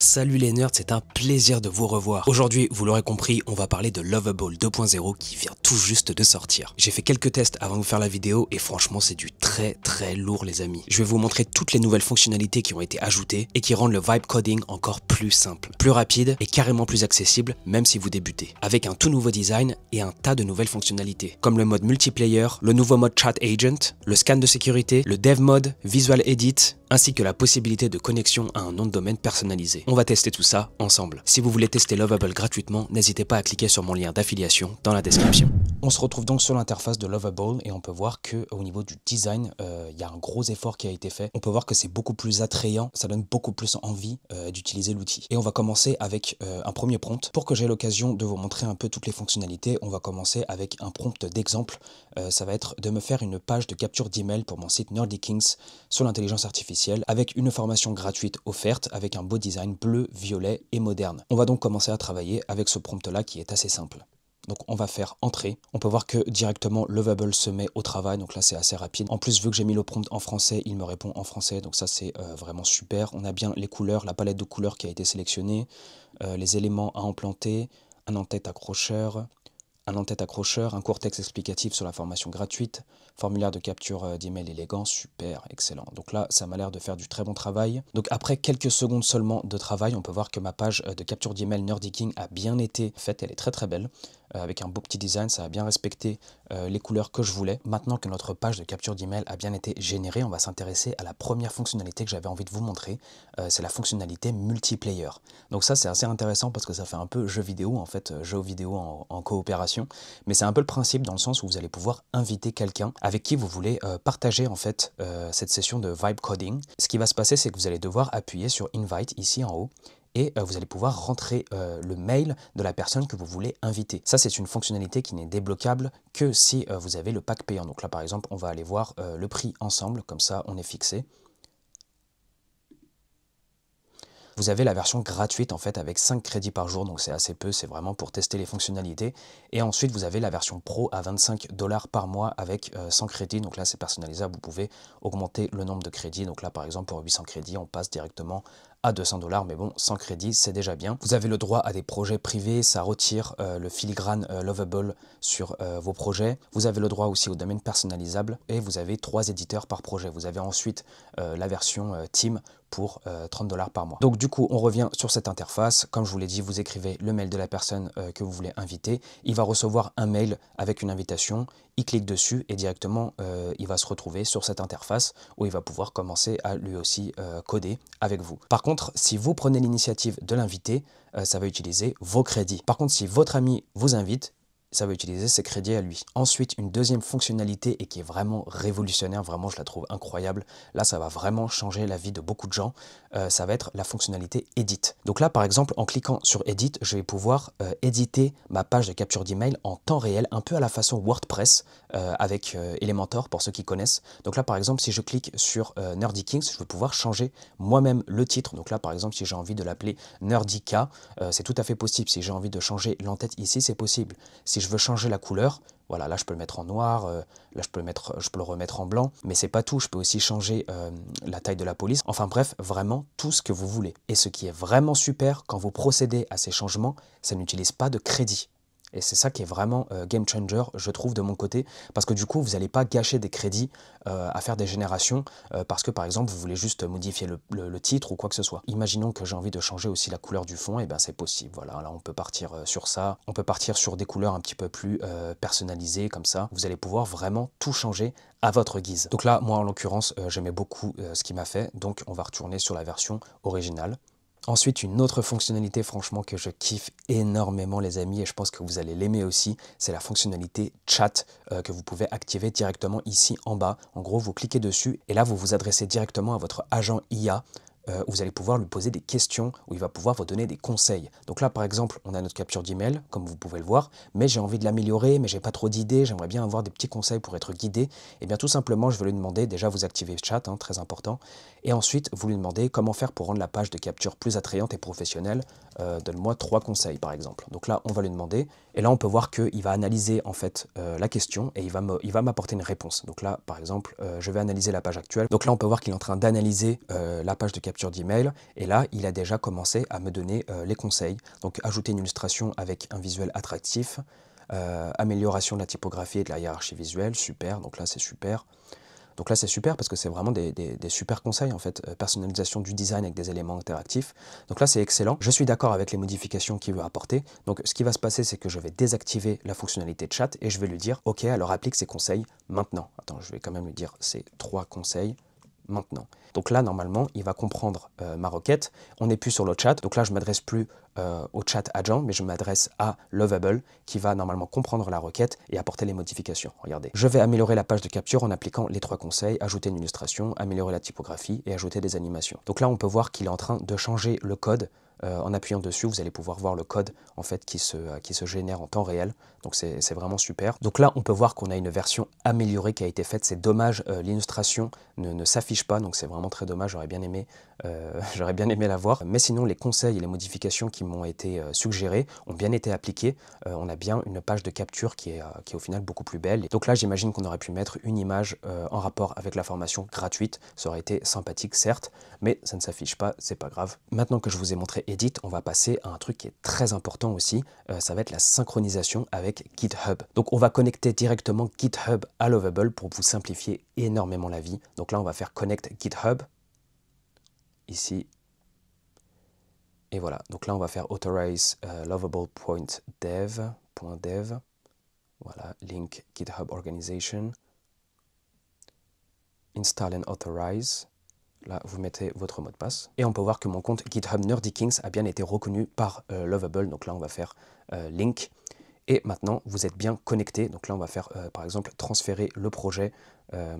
Salut les nerds, c'est un plaisir de vous revoir. Aujourd'hui, vous l'aurez compris, on va parler de Lovable 2.0 qui vient tout juste de sortir. J'ai fait quelques tests avant de vous faire la vidéo et franchement c'est du très très lourd les amis. Je vais vous montrer toutes les nouvelles fonctionnalités qui ont été ajoutées et qui rendent le vibe coding encore plus simple, plus rapide et carrément plus accessible même si vous débutez. Avec un tout nouveau design et un tas de nouvelles fonctionnalités comme le mode multiplayer, le nouveau mode chat agent, le scan de sécurité, le dev mode, visual edit, ainsi que la possibilité de connexion à un nom de domaine personnalisé. On va tester tout ça ensemble. Si vous voulez tester Lovable gratuitement, n'hésitez pas à cliquer sur mon lien d'affiliation dans la description. On se retrouve donc sur l'interface de Lovable et on peut voir que au niveau du design, euh, il y a un gros effort qui a été fait. On peut voir que c'est beaucoup plus attrayant, ça donne beaucoup plus envie euh, d'utiliser l'outil. Et on va commencer avec euh, un premier prompt. Pour que j'ai l'occasion de vous montrer un peu toutes les fonctionnalités, on va commencer avec un prompt d'exemple. ça va être de me faire une page de capture d'email pour mon site Nerdy Kings sur l'intelligence artificielle avec une formation gratuite offerte avec un beau design bleu, violet et moderne. On va donc commencer à travailler avec ce prompt là qui est assez simple. Donc on va faire entrer. On peut voir que directement bubble se met au travail. Donc là c'est assez rapide. En plus vu que j'ai mis le prompt en français, il me répond en français. Donc ça c'est euh, vraiment super. On a bien les couleurs, la palette de couleurs qui a été sélectionnée, euh, les éléments à implanter, un en-tête accrocheur, un en-tête accrocheur, un court texte explicatif sur la formation gratuite, formulaire de capture euh, d'email élégant, super, excellent. Donc là, ça m'a l'air de faire du très bon travail. Donc après quelques secondes seulement de travail, on peut voir que ma page euh, de capture d'email Nerdy a bien été faite, elle est très très belle. Euh, avec un beau petit design, ça a bien respecté euh, les couleurs que je voulais. Maintenant que notre page de capture d'email a bien été générée, on va s'intéresser à la première fonctionnalité que j'avais envie de vous montrer, euh, c'est la fonctionnalité multiplayer. Donc ça c'est assez intéressant parce que ça fait un peu jeu vidéo en fait, jeu vidéo en, en coopération, mais c'est un peu le principe dans le sens où vous allez pouvoir inviter quelqu'un avec qui vous voulez partager en fait cette session de vibe coding. Ce qui va se passer c'est que vous allez devoir appuyer sur invite ici en haut euh, vous allez pouvoir rentrer euh, le mail de la personne que vous voulez inviter. Ça, c'est une fonctionnalité qui n'est débloquable que si euh, vous avez le pack payant. Donc là, par exemple, on va aller voir le prix ensemble, comme ça, on est fixé. vous avez la version gratuite en fait avec 5 crédits par jour, donc c'est assez peu, c'est vraiment pour tester les fonctionnalités. Et ensuite, vous avez la version pro à 25 dollars par mois avec 100 crédits, donc là c'est personnalisable, vous pouvez augmenter le nombre de crédits. Donc là par exemple pour 800 crédits, on passe directement à 200 dollars, mais bon, sans crédit, c'est déjà bien. Vous avez le droit à des projets privés, ça retire euh, le filigrane euh, lovable sur euh, vos projets. Vous avez le droit aussi au domaine personnalisable et vous avez trois éditeurs par projet. Vous avez ensuite la version Team pour 30 dollars par mois. Donc du coup, on revient sur cette interface. Comme je vous l'ai dit, vous écrivez le mail de la personne que vous voulez inviter. Il va recevoir un mail avec une invitation. Il clique dessus et directement, il va se retrouver sur cette interface où il va pouvoir commencer à lui aussi coder avec vous. Par contre, contre, si vous prenez l'initiative de l'inviter, euh, ça va utiliser vos crédits. Par contre, si votre ami vous invite, ça va utiliser ses crédits à lui. Ensuite, une deuxième fonctionnalité et qui est vraiment révolutionnaire, vraiment je la trouve incroyable, là ça va vraiment changer la vie de beaucoup de gens, euh, ça va être la fonctionnalité Edit. Donc là par exemple, en cliquant sur Edit, je vais pouvoir euh, éditer ma page de capture d'email en temps réel, un peu à la façon WordPress euh, avec Elementor pour ceux qui connaissent. Donc là par exemple, si je clique sur Nerdy Kings, je vais pouvoir changer moi-même le titre. Donc là par exemple, si j'ai envie de l'appeler Nerdy c'est tout à fait possible. Si j'ai envie de changer l'entête ici, c'est possible je veux changer la couleur, voilà, là je peux le mettre en noir, euh, là je peux, le mettre, je peux le remettre en blanc, mais c'est pas tout, je peux aussi changer euh, la taille de la police, enfin bref, vraiment tout ce que vous voulez. Et ce qui est vraiment super quand vous procédez à ces changements, ça n'utilise pas de crédit. Et c'est ça qui est vraiment euh, game changer, je trouve, de mon côté, parce que du coup, vous n'allez pas gâcher des crédits euh, à faire des générations, euh, parce que par exemple, vous voulez juste modifier le, le titre ou quoi que ce soit. Imaginons que j'ai envie de changer aussi la couleur du fond, et bien c'est possible, voilà, là on peut partir sur ça, on peut partir sur des couleurs un petit peu plus personnalisées, comme ça, vous allez pouvoir vraiment tout changer à votre guise. Donc là, moi en l'occurrence, j'aimais beaucoup ce qu'il m'a fait, donc on va retourner sur la version originale. Ensuite, une autre fonctionnalité franchement que je kiffe énormément les amis et je pense que vous allez l'aimer aussi, c'est la fonctionnalité chat euh, que vous pouvez activer directement ici en bas. En gros, vous cliquez dessus et là, vous vous adressez directement à votre agent IA euh, vous allez pouvoir lui poser des questions, où il va pouvoir vous donner des conseils. Donc là, par exemple, on a notre capture d'email, comme vous pouvez le voir, mais j'ai envie de l'améliorer, mais j'ai pas trop d'idées, j'aimerais bien avoir des petits conseils pour être guidé. Et eh bien tout simplement, je vais lui demander, déjà vous activez chat, hein, très important, et ensuite vous lui demandez comment faire pour rendre la page de capture plus attrayante et professionnelle. Euh, donne-moi trois conseils, par exemple. Donc là, on va lui demander, et là on peut voir qu'il va analyser en fait euh, la question et il va m'apporter une réponse. Donc là, par exemple, je vais analyser la page actuelle. Donc là, on peut voir qu'il est en train d'analyser la page de capture d'email. Et là, il a déjà commencé à me donner euh, les conseils. Donc ajouter une illustration avec un visuel attractif, euh, amélioration de la typographie et de la hiérarchie visuelle, super, donc là c'est super. Donc là c'est super parce que c'est vraiment des, super conseils en fait, euh, personnalisation du design avec des éléments interactifs. Donc là c'est excellent, je suis d'accord avec les modifications qu'il veut apporter. Donc ce qui va se passer c'est que je vais désactiver la fonctionnalité de chat et je vais lui dire ok alors applique ces conseils maintenant. Attends je vais quand même lui dire ces trois conseils maintenant. Donc là, normalement, il va comprendre euh, ma requête. On n'est plus sur le chat. Donc là, je m'adresse plus euh, au chat agent, mais je m'adresse à Lovable qui va normalement comprendre la requête et apporter les modifications. Regardez. Je vais améliorer la page de capture en appliquant les trois conseils, ajouter une illustration, améliorer la typographie et ajouter des animations. Donc là, on peut voir qu'il est en train de changer le code euh, en appuyant dessus, vous allez pouvoir voir le code en fait qui se, euh, qui se génère en temps réel. Donc c'est vraiment super. Donc là, on peut voir qu'on a une version améliorée qui a été faite. C'est dommage, euh, l'illustration ne, ne s'affiche pas. Donc c'est vraiment très dommage. J'aurais bien aimé euh, j'aurais bien aimé la voir. Mais sinon, les conseils et les modifications qui m'ont été euh, suggérés ont bien été appliqués. Euh, on a bien une page de capture qui est, au final beaucoup plus belle. donc là, j'imagine qu'on aurait pu mettre une image en rapport avec la formation gratuite. Ça aurait été sympathique, certes, mais ça ne s'affiche pas, c'est pas grave. Maintenant que je vous ai montré Edit, on va passer à un truc qui est très important aussi. ça va être la synchronisation avec GitHub. Donc on va connecter directement GitHub à Lovable pour vous simplifier énormément la vie. Donc là, on va faire Connect GitHub ici. Et voilà, donc là on va faire authorize euh, lovable.dev, voilà, link GitHub organization, install and authorize, Là, vous mettez votre mot de passe. Et on peut voir que mon compte GitHub Nerdy Kings a bien été reconnu par euh, Lovable. Donc là, on va faire euh, link et maintenant, vous êtes bien connecté. Donc là, on va faire, euh, par exemple, transférer le projet. Euh,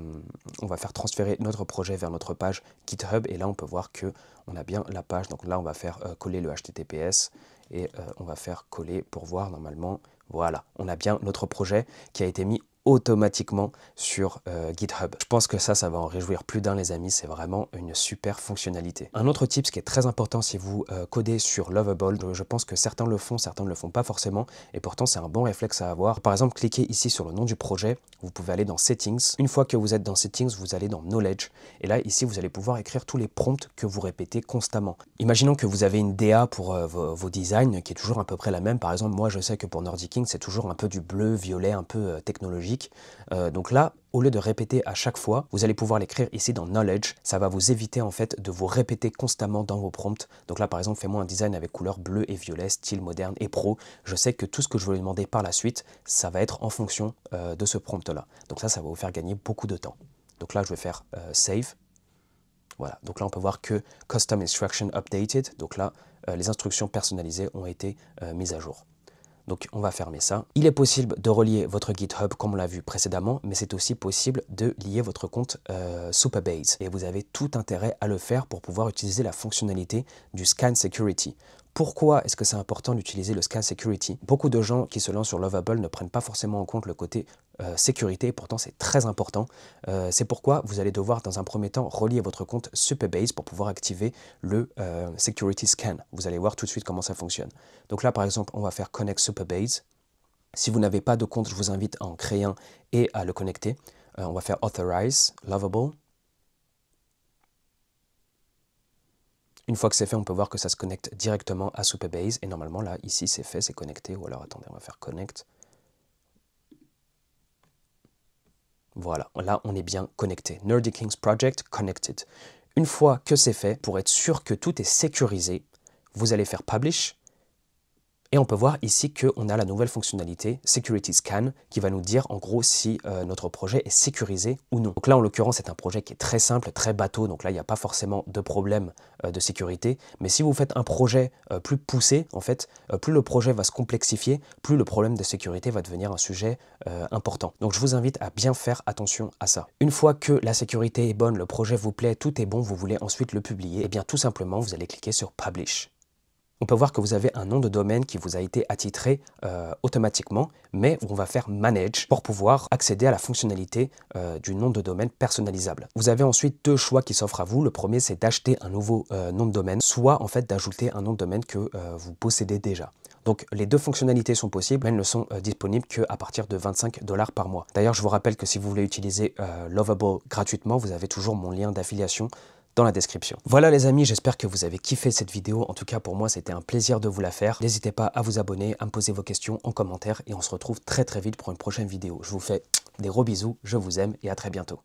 on va faire transférer notre projet vers notre page GitHub. Et là, on peut voir que on a bien la page. Donc là, on va faire euh, coller le HTTPS et on va faire coller pour voir normalement. Voilà, on a bien notre projet qui a été mis automatiquement sur euh, GitHub. Je pense que ça, ça va en réjouir plus d'un les amis, c'est vraiment une super fonctionnalité. Un autre tip, ce qui est très important si vous euh, codez sur Lovable, je pense que certains le font, certains ne le font pas forcément, et pourtant c'est un bon réflexe à avoir. Par exemple, cliquez ici sur le nom du projet, vous pouvez aller dans Settings. Une fois que vous êtes dans Settings, vous allez dans Knowledge, et là ici vous allez pouvoir écrire tous les prompts que vous répétez constamment. Imaginons que vous avez une DA pour euh, vos, designs qui est toujours à peu près la même. Par exemple, moi je sais que pour Nordic King, c'est toujours un peu du bleu, violet, un peu technologique euh, donc là, au lieu de répéter à chaque fois, vous allez pouvoir l'écrire ici dans Knowledge. Ça va vous éviter en fait de vous répéter constamment dans vos prompts. Donc là par exemple, fais-moi un design avec couleur bleu et violet, style moderne et pro. Je sais que tout ce que je vais lui demander par la suite, ça va être en fonction euh, de ce prompt là. Donc ça, ça va vous faire gagner beaucoup de temps. Donc là, je vais faire euh, Save. Voilà, donc là on peut voir que Custom Instruction Updated, donc là les instructions personnalisées ont été mises à jour. Donc on va fermer ça. Il est possible de relier votre GitHub comme on l'a vu précédemment, mais c'est aussi possible de lier votre compte euh, Superbase. Et vous avez tout intérêt à le faire pour pouvoir utiliser la fonctionnalité du Scan Security. Pourquoi est-ce que c'est important d'utiliser le Scan Security Beaucoup de gens qui se lancent sur Lovable ne prennent pas forcément en compte le côté euh, sécurité, pourtant c'est très important. Euh, c'est pourquoi vous allez devoir dans un premier temps relier votre compte Superbase pour pouvoir activer le euh, Security Scan. Vous allez voir tout de suite comment ça fonctionne. Donc là par exemple on va faire Connect Superbase. Si vous n'avez pas de compte, je vous invite à en créer un et à le connecter. on va faire Authorize, Lovable. Une fois que c'est fait, on peut voir que ça se connecte directement à Superbase. Et normalement, là, ici, c'est fait, c'est connecté. Ou alors, attendez, on va faire Connect. Voilà, là on est bien connecté. Nerdy Kings Project Connected. Une fois que c'est fait, pour être sûr que tout est sécurisé, vous allez faire Publish et on peut voir ici qu'on a la nouvelle fonctionnalité Security Scan qui va nous dire en gros si euh, notre projet est sécurisé ou non. Donc là en l'occurrence c'est un projet qui est très simple, très bateau, donc là il n'y a pas forcément de problème euh, de sécurité. Mais si vous faites un projet euh, plus poussé, en fait, plus le projet va se complexifier, plus le problème de sécurité va devenir un sujet important. Donc je vous invite à bien faire attention à ça. Une fois que la sécurité est bonne, le projet vous plaît, tout est bon, vous voulez ensuite le publier, et eh bien tout simplement vous allez cliquer sur Publish on peut voir que vous avez un nom de domaine qui vous a été attitré euh, automatiquement, mais on va faire Manage pour pouvoir accéder à la fonctionnalité euh, du nom de domaine personnalisable. Vous avez ensuite deux choix qui s'offrent à vous. Le premier, c'est d'acheter un nouveau euh, nom de domaine, soit en fait d'ajouter un nom de domaine que vous possédez déjà. Donc les deux fonctionnalités sont possibles, mais elles ne sont disponibles qu'à partir de 25 dollars par mois. D'ailleurs, je vous rappelle que si vous voulez utiliser Lovable gratuitement, vous avez toujours mon lien d'affiliation la description. Voilà les amis, j'espère que vous avez kiffé cette vidéo. En tout cas, pour moi, c'était un plaisir de vous la faire. N'hésitez pas à vous abonner, à me poser vos questions en commentaire et on se retrouve très très vite pour une prochaine vidéo. Je vous fais des gros bisous, je vous aime et à très bientôt.